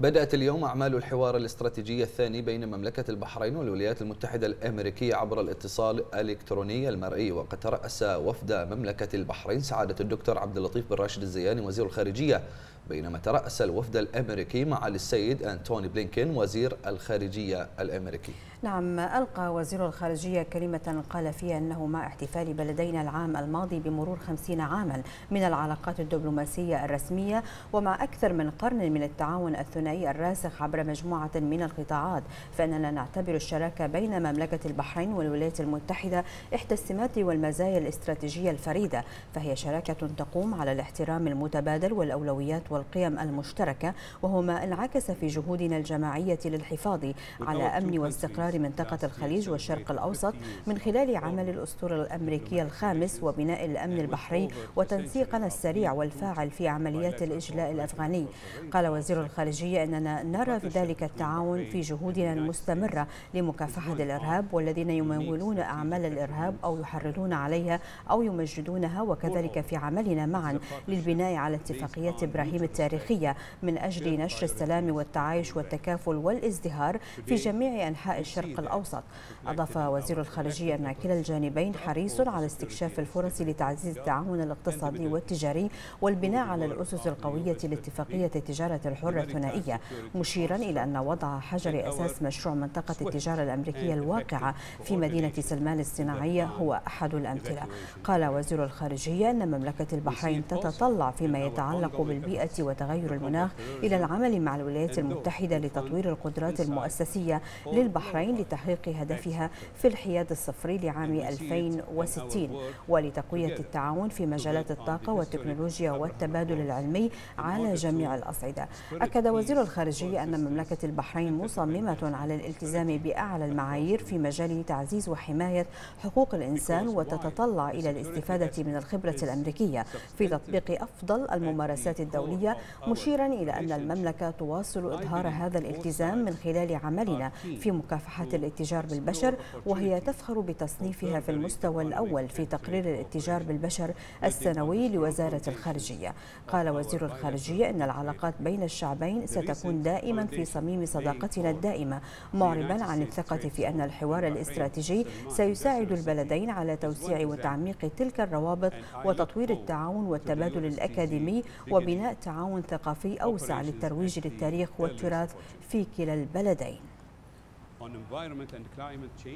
بدأت اليوم أعمال الحوار الاستراتيجي الثاني بين مملكة البحرين والولايات المتحدة الأمريكية عبر الاتصال الإلكتروني المرئي وقد رأس وفد مملكة البحرين سعادة الدكتور عبد اللطيف بن راشد الزياني وزير الخارجية بينما ترأس الوفد الأمريكي مع السيد أنتوني بلينكين وزير الخارجية الأمريكي نعم ألقى وزير الخارجية كلمة قال فيها أنه مع احتفال بلدينا العام الماضي بمرور خمسين عاما من العلاقات الدبلوماسية الرسمية ومع أكثر من قرن من التعاون الثنائي الراسخ عبر مجموعة من القطاعات فإننا نعتبر الشراكة بين مملكة البحرين والولايات المتحدة إحدى السمات والمزايا الاستراتيجية الفريدة فهي شراكة تقوم على الاحترام المتبادل والأولويات وال والقيم المشتركة وهو ما انعكس في جهودنا الجماعية للحفاظ على أمن واستقرار منطقة الخليج والشرق الأوسط من خلال عمل الأسطول الأمريكي الخامس وبناء الأمن البحري وتنسيقنا السريع والفاعل في عمليات الإجلاء الأفغاني قال وزير الخارجية أننا نرى في ذلك التعاون في جهودنا المستمرة لمكافحة الإرهاب والذين يمولون أعمال الإرهاب أو يحرضون عليها أو يمجدونها وكذلك في عملنا معا للبناء على اتفاقية إبراهيم المعالم التاريخية من أجل نشر السلام والتعايش والتكافل والازدهار في جميع أنحاء الشرق الأوسط أضاف وزير الخارجية أن كلا الجانبين حريص على استكشاف الفرص لتعزيز التعاون الاقتصادي والتجاري والبناء على الأسس القوية لاتفاقية التجارة الحرة الثنائية مشيرا إلى أن وضع حجر أساس مشروع منطقة التجارة الأمريكية الواقعة في مدينة سلمان الصناعية هو أحد الأمثلة قال وزير الخارجية أن مملكة البحرين تتطلع فيما يتعلق بالبيئة وتغير المناخ إلى العمل مع الولايات المتحدة لتطوير القدرات المؤسسية للبحرين لتحقيق هدفها في الحياد الصفري لعام 2060 ولتقوية التعاون في مجالات الطاقة والتكنولوجيا والتبادل العلمي على جميع الأصعدة أكد وزير الخارجية أن مملكة البحرين مصممة على الالتزام بأعلى المعايير في مجال تعزيز وحماية حقوق الإنسان وتتطلع إلى الاستفادة من الخبرة الأمريكية في تطبيق أفضل الممارسات الدولية الدولية مشيرا إلى أن المملكة تواصل إظهار هذا الالتزام من خلال عملنا في مكافحة الاتجار بالبشر وهي تفخر بتصنيفها في المستوى الأول في تقرير الاتجار بالبشر السنوي لوزارة الخارجية قال وزير الخارجية أن العلاقات بين الشعبين ستكون دائما في صميم صداقتنا الدائمة معربا عن الثقة في أن الحوار الاستراتيجي سيساعد البلدين على توسيع وتعميق تلك الروابط وتطوير التعاون والتبادل الأكاديمي وبناء تعاون ثقافي أوسع للترويج للتاريخ والتراث في كلا البلدين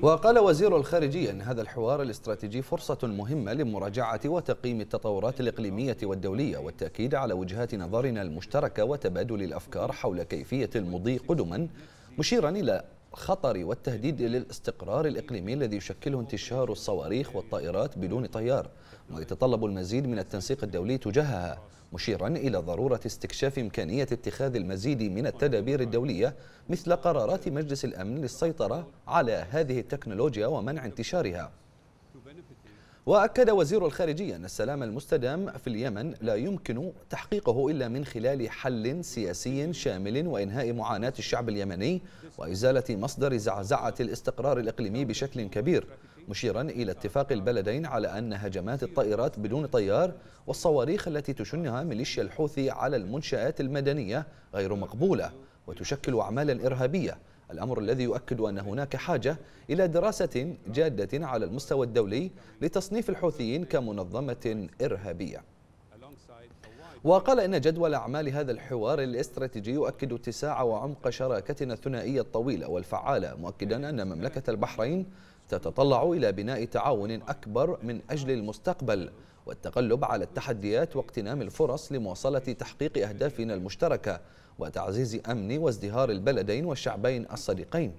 وقال وزير الخارجية أن هذا الحوار الاستراتيجي فرصة مهمة لمراجعة وتقييم التطورات الإقليمية والدولية والتأكيد على وجهات نظرنا المشتركة وتبادل الأفكار حول كيفية المضي قدما مشيرا إلى الخطر والتهديد للاستقرار الإقليمي الذي يشكله انتشار الصواريخ والطائرات بدون طيار ويتطلب المزيد من التنسيق الدولي تجاهها مشيرا إلى ضرورة استكشاف إمكانية اتخاذ المزيد من التدابير الدولية مثل قرارات مجلس الأمن للسيطرة على هذه التكنولوجيا ومنع انتشارها وأكد وزير الخارجية أن السلام المستدام في اليمن لا يمكن تحقيقه إلا من خلال حل سياسي شامل وإنهاء معاناة الشعب اليمني وإزالة مصدر زعزعة الاستقرار الإقليمي بشكل كبير مشيرا إلى اتفاق البلدين على أن هجمات الطائرات بدون طيار والصواريخ التي تشنها ميليشيا الحوثي على المنشآت المدنية غير مقبولة وتشكل أعمالا إرهابية الأمر الذي يؤكد أن هناك حاجة إلى دراسة جادة على المستوى الدولي لتصنيف الحوثيين كمنظمة إرهابية وقال إن جدول أعمال هذا الحوار الاستراتيجي يؤكد اتساع وعمق شراكتنا الثنائية الطويلة والفعالة مؤكدا أن مملكة البحرين تتطلع إلى بناء تعاون أكبر من أجل المستقبل والتغلب على التحديات واقتنام الفرص لمواصلة تحقيق أهدافنا المشتركة وتعزيز أمن وازدهار البلدين والشعبين الصديقين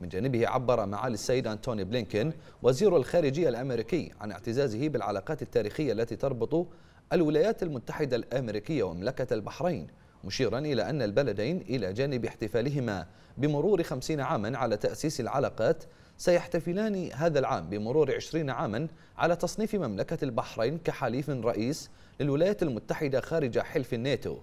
من جانبه عبر معالي السيد أنتوني بلينكين وزير الخارجية الأمريكي عن اعتزازه بالعلاقات التاريخية التي تربط الولايات المتحدة الأمريكية ومملكة البحرين مشيرا إلى أن البلدين إلى جانب احتفالهما بمرور خمسين عاما على تأسيس العلاقات سيحتفلان هذا العام بمرور عشرين عاما على تصنيف مملكة البحرين كحليف رئيس للولايات المتحدة خارج حلف الناتو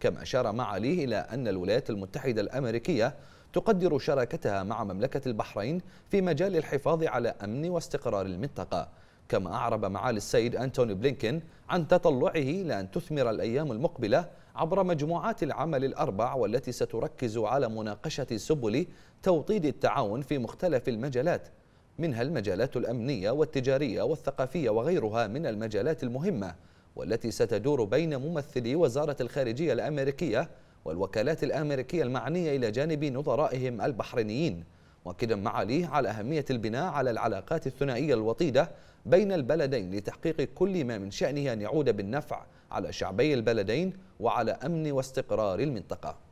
كما أشار معاليه إلى أن الولايات المتحدة الأمريكية تقدر شراكتها مع مملكة البحرين في مجال الحفاظ على أمن واستقرار المنطقة كما أعرب معالي السيد أنتوني بلينكين عن تطلعه لأن تثمر الأيام المقبلة عبر مجموعات العمل الأربع والتي ستركز على مناقشة سبل توطيد التعاون في مختلف المجالات منها المجالات الأمنية والتجارية والثقافية وغيرها من المجالات المهمة والتي ستدور بين ممثلي وزارة الخارجية الأمريكية والوكالات الأمريكية المعنية إلى جانب نظرائهم البحرينيين مؤكدا معاليه على أهمية البناء على العلاقات الثنائية الوطيدة بين البلدين لتحقيق كل ما من شأنه أن يعود بالنفع على شعبي البلدين وعلى أمن واستقرار المنطقة